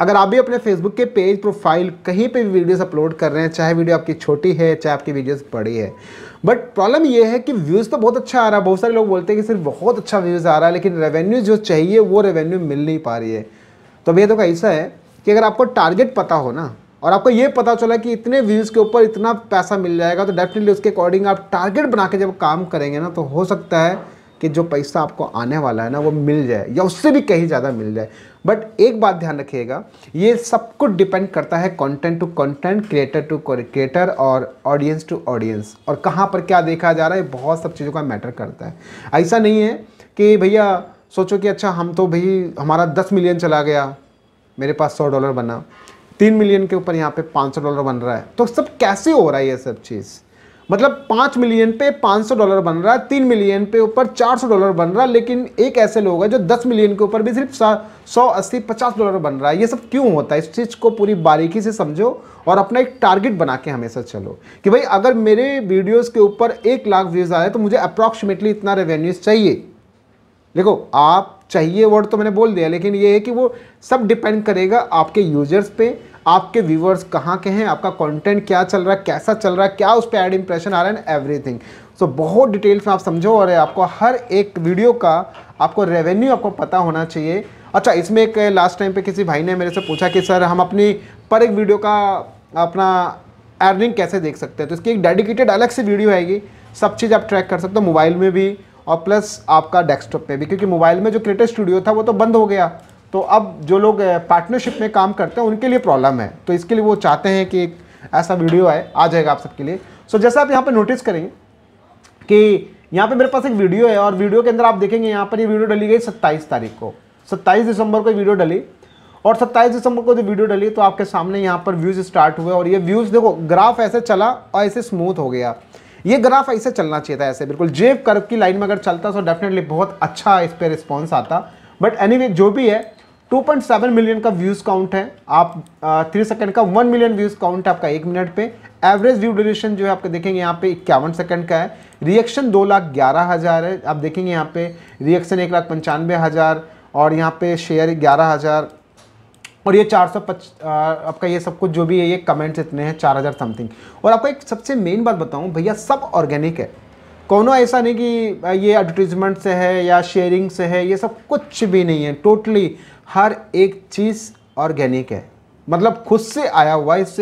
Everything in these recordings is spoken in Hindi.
अगर आप भी अपने फेसबुक के पेज प्रोफाइल कहीं पे भी वीडियोस अपलोड कर रहे हैं चाहे वीडियो आपकी छोटी है चाहे आपकी वीडियोस बड़ी है बट प्रॉब्लम ये है कि व्यूज़ तो बहुत अच्छा आ रहा है बहुत सारे लोग बोलते हैं कि सिर्फ बहुत अच्छा व्यूज़ आ रहा है लेकिन रेवेन्यू जो चाहिए वो रेवेन्यू मिल नहीं पा रही है तो भैया तो ऐसा है कि अगर आपको टारगेट पता हो ना और आपको ये पता चला कि इतने व्यूज़ के ऊपर इतना पैसा मिल जाएगा तो डेफिनेटली उसके अकॉर्डिंग आप टारगेट बना के जब काम करेंगे ना तो हो सकता है कि जो पैसा आपको आने वाला है ना वो मिल जाए या उससे भी कहीं ज़्यादा मिल जाए बट एक बात ध्यान रखिएगा ये सब कुछ डिपेंड करता है content to content creator to creator और ऑडियंस टू ऑडियंस और कहाँ पर क्या देखा जा रहा है बहुत सब चीज़ों का मैटर करता है ऐसा नहीं है कि भैया सोचो कि अच्छा हम तो भाई हमारा दस मिलियन चला गया मेरे पास सौ डॉलर बना तीन मिलियन के ऊपर यहाँ पे पाँच सौ डॉलर बन रहा है तो सब कैसे हो रहा है ये सब चीज़ मतलब पाँच मिलियन पे पाँच सौ डॉलर बन रहा है तीन मिलियन पे ऊपर चार सौ डॉलर बन रहा है लेकिन एक ऐसे लोग हैं जो दस मिलियन के ऊपर भी सिर्फ सौ अस्सी पचास डॉलर बन रहा है ये सब क्यों होता है इस चीज़ को पूरी बारीकी से समझो और अपना एक टारगेट बना के हमेशा चलो कि भाई अगर मेरे वीडियोज़ के ऊपर एक लाख व्यूज़ आए तो मुझे अप्रॉक्सीमेटली इतना रेवेन्यूज़ चाहिए देखो आप चाहिए वर्ड तो मैंने बोल दिया लेकिन ये है कि वो सब डिपेंड करेगा आपके यूजर्स पे आपके व्यूवर्स कहाँ के हैं आपका कंटेंट क्या चल रहा है कैसा चल रहा है क्या उस पर एड इंप्रेशन आ रहा है एंड एवरीथिंग सो बहुत डिटेल्स में आप समझो और आपको हर एक वीडियो का आपको रेवेन्यू आपको पता होना चाहिए अच्छा इसमें एक लास्ट टाइम पे किसी भाई ने मेरे से पूछा कि सर हम अपनी पर एक वीडियो का अपना अर्निंग कैसे देख सकते हैं तो इसकी एक डेडिकेटेड अलग से वीडियो आएगी सब चीज़ आप ट्रैक कर सकते हो मोबाइल में भी और प्लस आपका डेस्कटॉप पे भी क्योंकि मोबाइल में जो क्रिएटर स्टूडियो था वो तो बंद हो गया तो अब जो लोग पार्टनरशिप में काम करते हैं उनके लिए प्रॉब्लम है तो इसके लिए वो चाहते हैं कि एक ऐसा वीडियो आए आ जाएगा आप सबके लिए सो so, जैसा आप यहाँ पर नोटिस करेंगे कि यहाँ पे मेरे पास एक वीडियो है और वीडियो के अंदर आप देखेंगे यहाँ पर ये यह वीडियो डली गई सत्ताईस तारीख को सत्ताईस दिसंबर को वीडियो डली और सत्ताईस दिसंबर को जो वीडियो डली तो आपके सामने यहाँ पर व्यूज़ स्टार्ट हुए और ये व्यूज़ देखो ग्राफ ऐसे चला और ऐसे स्मूथ हो गया ये ग्राफ ऐसे चलना चाहिए था ऐसे बिल्कुल जेब कर्व की लाइन में अगर चलता तो डेफिनेटली बहुत अच्छा इस पर रिस्पॉन्स आता बट एनी anyway, जो भी है 2.7 मिलियन का व्यूज़ काउंट है आप थ्री सेकंड का 1 मिलियन व्यूज़ काउंट है आपका एक मिनट पे एवरेज व्यू ड्यूरेशन जो है आपका देखेंगे यहाँ पे इक्यावन सेकंड का है रिएक्शन दो लाख ग्यारह हज़ार है आप देखेंगे यहाँ पे रिएक्शन एक लाख पंचानवे हज़ार और यहाँ पे शेयर ग्यारह हज़ार और ये चार सौ पच आपका ये सब कुछ जो भी है ये कमेंट्स इतने हैं चार हज़ार समथिंग और आपको एक सबसे मेन बात बताऊँ भैया सब ऑर्गेनिक है कोनो ऐसा नहीं कि ये एडवर्टीजमेंट से है या शेयरिंग से है ये सब कुछ भी नहीं है टोटली हर एक चीज़ ऑर्गेनिक है मतलब खुद से आया हुआ इस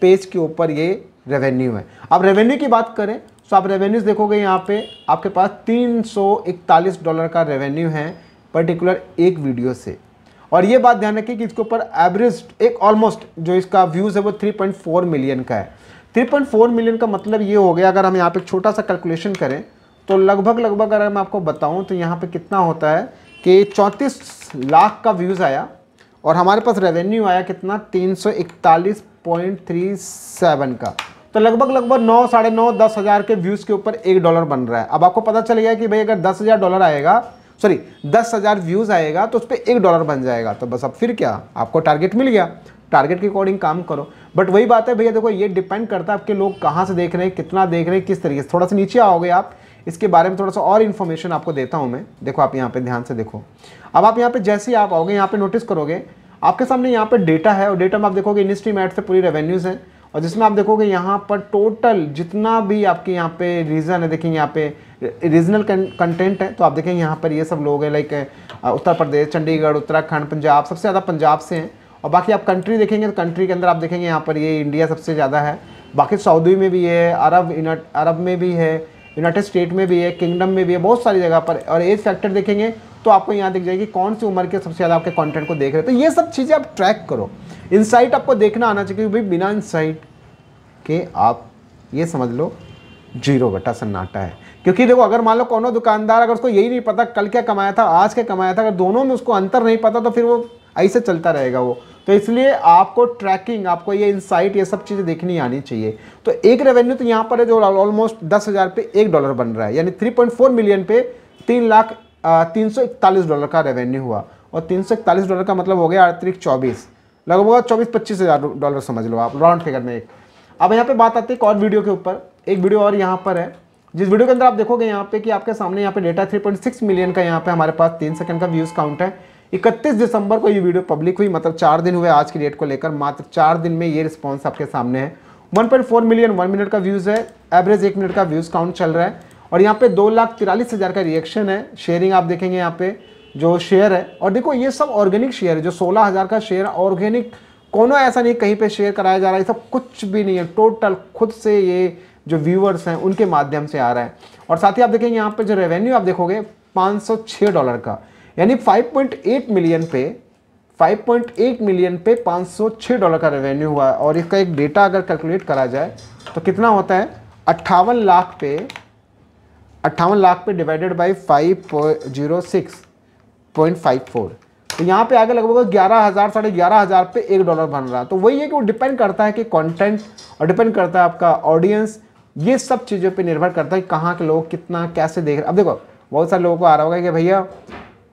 पेज के ऊपर ये रेवेन्यू है अब रेवेन्यू की बात करें तो आप रेवेन्यूज देखोगे यहाँ पे आपके पास 341 डॉलर का रेवेन्यू है पर्टिकुलर एक वीडियो से और ये बात ध्यान रखें कि इसके ऊपर एवरेज एक ऑलमोस्ट जो इसका व्यूज़ है वो 3.4 मिलियन का है तिरपन फोर मिलियन का मतलब ये हो गया अगर हम यहाँ पे छोटा सा कैलकुलेशन करें तो लगभग लगभग अगर मैं आपको बताऊँ तो यहाँ पे कितना होता है कि चौंतीस लाख का व्यूज़ आया और हमारे पास रेवेन्यू आया कितना तीन सौ इकतालीस पॉइंट थ्री सेवन का तो लगभग लगभग नौ साढ़े नौ दस हज़ार के व्यूज़ के ऊपर एक डॉलर बन रहा है अब आपको पता चल गया कि भाई अगर दस हज़ार डॉलर आएगा सॉरी दस हज़ार व्यूज़ आएगा तो उस पर एक डॉलर बन जाएगा तो बस अब फिर क्या आपको टारगेट मिल गया टारगेट के अकॉर्डिंग काम करो बट वही बात है भैया देखो ये डिपेंड करता है आपके लोग कहाँ से देख रहे हैं कितना देख रहे हैं किस तरीके से थोड़ा सा नीचे आओगे आप इसके बारे में थोड़ा सा और इन्फॉर्मेशन आपको देता हूँ मैं देखो आप यहाँ पे ध्यान से देखो अब आप यहाँ पे जैसे ही आप आओगे यहाँ पे नोटिस करोगे आपके सामने यहाँ पे डेटा है और डेटा में आप देखोगे इंडस्ट्री मैट से पूरी रेवेन्यूज़ हैं और जिसमें आप देखोगे यहाँ पर टोटल जितना भी आपके यहाँ पे रीज़न है देखेंगे यहाँ पे रीजनल कंटेंट है तो आप देखेंगे यहाँ पर ये सब लोग हैं लाइक उत्तर प्रदेश चंडीगढ़ उत्तराखंड पंजाब सबसे ज़्यादा पंजाब से हैं और बाकी आप कंट्री देखेंगे तो कंट्री के अंदर आप देखेंगे यहाँ पर ये इंडिया सबसे ज़्यादा है बाकी सऊदी में भी है अरब अरब में भी है यूनाइटेड स्टेट में भी है किंगडम में भी है बहुत सारी जगह पर और एज फैक्टर देखेंगे तो आपको यहाँ दिख जाएगी कौन सी उम्र के सबसे ज़्यादा आपके कंटेंट को देख रहे हैं तो ये सब चीज़ें आप ट्रैक करो इनसाइट आपको देखना आना चाहिए क्योंकि बिना इनसाइट के आप ये समझ लो जीरो बटा सन्नाटा है क्योंकि देखो अगर मान लो कौनों दुकानदार अगर उसको यही नहीं पता कल क्या कमाया था आज क्या कमाया था अगर दोनों में उसको अंतर नहीं पता तो फिर वो ऐसे चलता रहेगा वो तो इसलिए आपको ट्रैकिंग आपको ये इनसाइट ये सब चीज़ें देखनी आनी चाहिए तो एक रेवेन्यू तो यहाँ पर है जो ऑलमोस्ट दस हज़ार पे एक डॉलर बन रहा है यानी थ्री पॉइंट फोर मिलियन पे तीन लाख तीन सौ इकतालीस डॉलर का रेवेन्यू हुआ और तीन सौ इकतालीस डॉलर का मतलब हो गया अड़तीस चौबीस लगभग चौबीस पच्चीस हज़ार डॉलर समझ लो आप राउंड फिगर में एक अब यहाँ पर बात आती है एक और वीडियो के ऊपर एक वीडियो और यहाँ पर है जिस वीडियो के अंदर आप देखोगे यहाँ पे कि आपके सामने यहाँ पे डेटा 3.6 मिलियन का यहाँ पे हमारे पास तीन सेकंड का व्यूज़ काउंट है इकतीस दिसंबर को ये वीडियो पब्लिक हुई मतलब चार दिन हुए आज की डेट को लेकर मात्र चार दिन में ये रिस्पॉन्स आपके सामने है 1.4 मिलियन वन मिनट का व्यूज़ है एवरेज एक मिनट का व्यूज़ काउंट चल रहा है और यहाँ पे दो लाख तिरालीस हज़ार का रिएक्शन है शेयरिंग आप देखेंगे यहाँ पे जो शेयर है और देखो ये सब ऑर्गेनिक शेयर है जो सोलह हज़ार का शेयर ऑर्गेनिक कोनो ऐसा नहीं कहीं पे शेयर कराया जा रहा है सब कुछ भी नहीं है टोटल खुद से ये जो व्यूअर्स हैं उनके माध्यम से आ रहा है और साथ ही आप देखेंगे यहाँ पे जो रेवेन्यू आप देखोगे पाँच डॉलर का यानी 5.8 मिलियन पे 5.8 मिलियन पे 506 डॉलर का रेवेन्यू हुआ और इसका एक डेटा अगर कैलकुलेट करा जाए तो कितना होता है अट्ठावन लाख पे अट्ठावन लाख पे divided by five zero six point five four तो यहाँ पे आगे लगभग ग्यारह हज़ार साढ़े ग्यारह हज़ार पे एक डॉलर बन रहा है तो वही है कि वो डिपेंड करता है कि कंटेंट और डिपेंड करता है आपका ऑडियंस ये सब चीज़ों पे निर्भर करता है कि कहाँ के लोग कितना कैसे देख रहे अब देखो बहुत सारे लोगों को आ रहा होगा कि भैया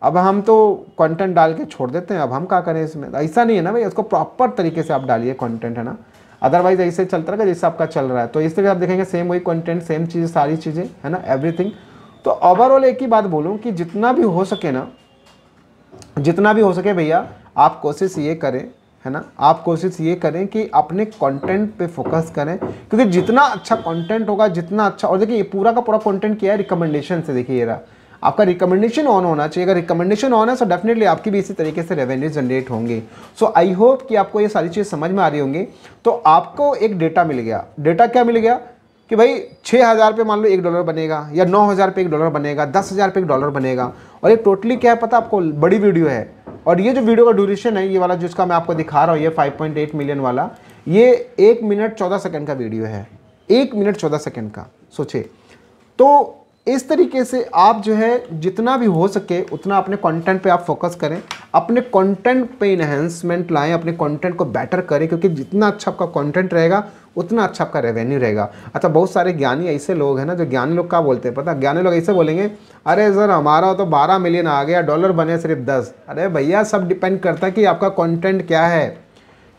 अब हम तो कंटेंट डाल के छोड़ देते हैं अब हम क्या करें इसमें ऐसा नहीं है ना भाई इसको प्रॉपर तरीके से आप डालिए कंटेंट है ना अदरवाइज ऐसे चलता रहेगा जैसे आपका चल रहा है तो इस तरह आप देखेंगे सेम वही कंटेंट सेम चीज़ सारी चीज़ें है ना एवरीथिंग तो ओवरऑल एक ही बात बोलूँ कि जितना भी हो सके ना जितना भी हो सके भैया आप कोशिश ये करें है ना आप कोशिश ये करें कि अपने कंटेंट पे फोकस करें क्योंकि जितना अच्छा कंटेंट होगा जितना अच्छा और देखिए ये पूरा का पूरा कंटेंट क्या है रिकमेंडेशन से देखिए ये रहा आपका रिकमेंडेशन ऑन होना चाहिए अगर रिकमेंडेशन ऑन है तो डेफिनेटली आपकी भी इसी तरीके से रेवेन्यू जनरेट होंगे सो आई होप कि आपको ये सारी चीज़ समझ में आ रही होंगी तो आपको एक डेटा मिल गया डेटा क्या मिल गया कि भाई छः हज़ार पे मान लो एक डॉलर बनेगा या नौ हज़ार पे एक डॉलर बनेगा दस हज़ार पे एक डॉलर बनेगा और ये टोटली क्या है पता आपको बड़ी वीडियो है और ये जो वीडियो का ड्यूरेशन है ये वाला जिसका मैं आपको दिखा रहा हूँ ये 5.8 मिलियन वाला ये एक मिनट चौदह सेकेंड का वीडियो है एक मिनट चौदह सेकेंड का सोचे तो इस तरीके से आप जो है जितना भी हो सके उतना अपने कंटेंट पे आप फोकस करें अपने कंटेंट पे इन्हेंसमेंट लाएं अपने कंटेंट को बेटर करें क्योंकि जितना अच्छा आपका कंटेंट रहेगा उतना अच्छा आपका रेवेन्यू रहेगा अच्छा बहुत सारे ज्ञानी ऐसे लोग हैं ना जो ज्ञानी लोग क्या बोलते हैं पता ज्ञानी लोग ऐसे बोलेंगे अरे सर हमारा तो बारह मिलियन आ गया डॉलर बने सिर्फ दस अरे भैया सब डिपेंड करता है कि आपका कॉन्टेंट क्या है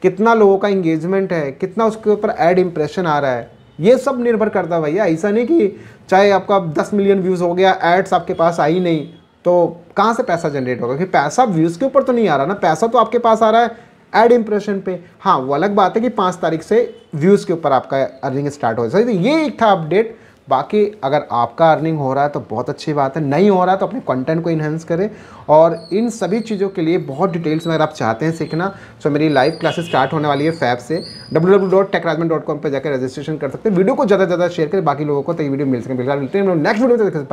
कितना लोगों का इंगेजमेंट है कितना उसके ऊपर एड इम्प्रेशन आ रहा है ये सब निर्भर करता है भैया ऐसा नहीं कि चाहे आपका दस मिलियन व्यूज़ हो गया एड्स आपके पास आई नहीं तो कहाँ से पैसा जनरेट होगा क्योंकि पैसा व्यूज़ के ऊपर तो नहीं आ रहा ना पैसा तो आपके पास आ रहा है एड इम्प्रेशन पे हाँ वो अलग बात है कि पाँच तारीख से व्यूज़ के ऊपर आपका अर्निंग स्टार्ट हो तो ये एक था अपडेट बाकी अगर आपका अर्निंग हो रहा है तो बहुत अच्छी बात है नहीं हो रहा है तो अपने कंटेंट को इन्हेंस करें और इन सभी चीज़ों के लिए बहुत डिटेल्स में अगर आप चाहते हैं सीखना तो मेरी लाइव क्लासेस स्टार्ट होने वाली है फैब से W W dot techrajment dot com पर जाकर रजिस्ट्रेशन कर सकते हैं वीडियो को ज़्यादा से ज़्यादा शेयर करें बाकी लोगों को तो ये वीडियो मिल सके नेक्स्ट वीडियो में